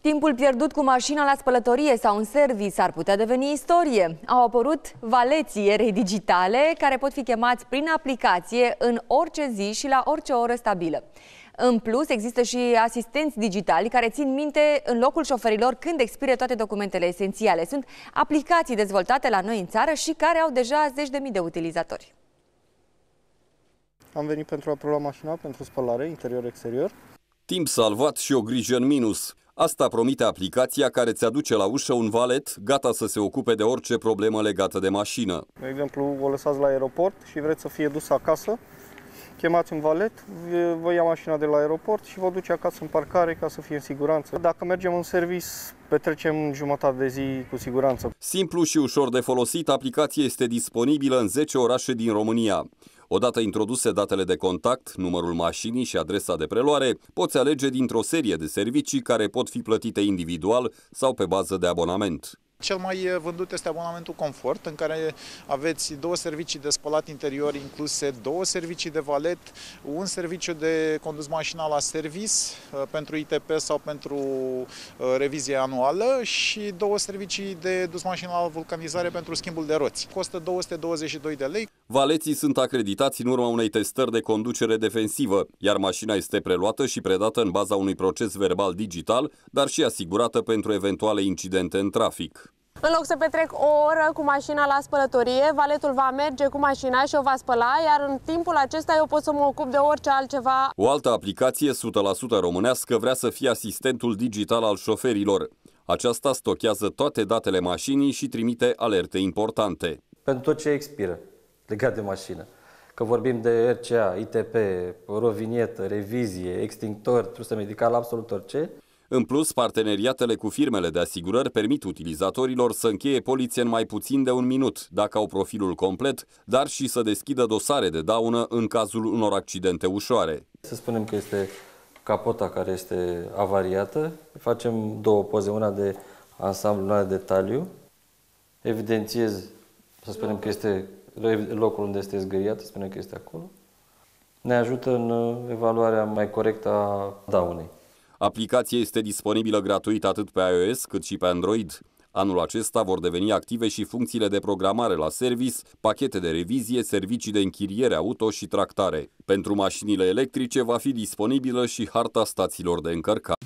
Timpul pierdut cu mașina la spălătorie sau în servis ar putea deveni istorie. Au apărut valeții erei digitale care pot fi chemați prin aplicație în orice zi și la orice oră stabilă. În plus, există și asistenți digitali care țin minte în locul șoferilor când expire toate documentele esențiale. Sunt aplicații dezvoltate la noi în țară și care au deja zeci de mii de utilizatori. Am venit pentru a prelua mașina pentru spălare interior-exterior timp salvat și o grijă în minus. Asta promite aplicația care ți aduce la ușă un valet gata să se ocupe de orice problemă legată de mașină. De exemplu, o lăsați la aeroport și vreți să fie dus acasă, chemați un valet, vă ia mașina de la aeroport și vă duce acasă în parcare ca să fie în siguranță. Dacă mergem în servis, petrecem jumătate de zi cu siguranță. Simplu și ușor de folosit, aplicația este disponibilă în 10 orașe din România. Odată introduse datele de contact, numărul mașinii și adresa de preluare, poți alege dintr-o serie de servicii care pot fi plătite individual sau pe bază de abonament. Cel mai eh, vândut este abonamentul Confort, în care aveți două servicii de spălat interior incluse, două servicii de valet, un serviciu de condus mașina la servis eh, pentru ITP sau pentru eh, revizie anuală și două servicii de dus mașina la vulcanizare pentru schimbul de roți. Costă 222 de lei. Valeții sunt acreditați în urma unei testări de conducere defensivă, iar mașina este preluată și predată în baza unui proces verbal digital, dar și asigurată pentru eventuale incidente în trafic. În loc să petrec o oră cu mașina la spălătorie, valetul va merge cu mașina și o va spăla, iar în timpul acesta eu pot să mă ocup de orice altceva. O altă aplicație 100% românească vrea să fie asistentul digital al șoferilor. Aceasta stochează toate datele mașinii și trimite alerte importante. Pentru tot ce expiră, legat de mașină. Că vorbim de RCA, ITP, rovinietă, revizie, extinctor, trusă medicală, absolut orice. În plus, parteneriatele cu firmele de asigurări permit utilizatorilor să încheie poliție în mai puțin de un minut, dacă au profilul complet, dar și să deschidă dosare de daună în cazul unor accidente ușoare. Să spunem că este capota care este avariată, facem două poze, una de ansamblu, una de detaliu, evidențiez, să spunem că este locul unde este zgâriat, spune că este acolo, ne ajută în uh, evaluarea mai corectă a daunei. Aplicația este disponibilă gratuit atât pe iOS cât și pe Android. Anul acesta vor deveni active și funcțiile de programare la service, pachete de revizie, servicii de închiriere auto și tractare. Pentru mașinile electrice va fi disponibilă și harta stațiilor de încărcare.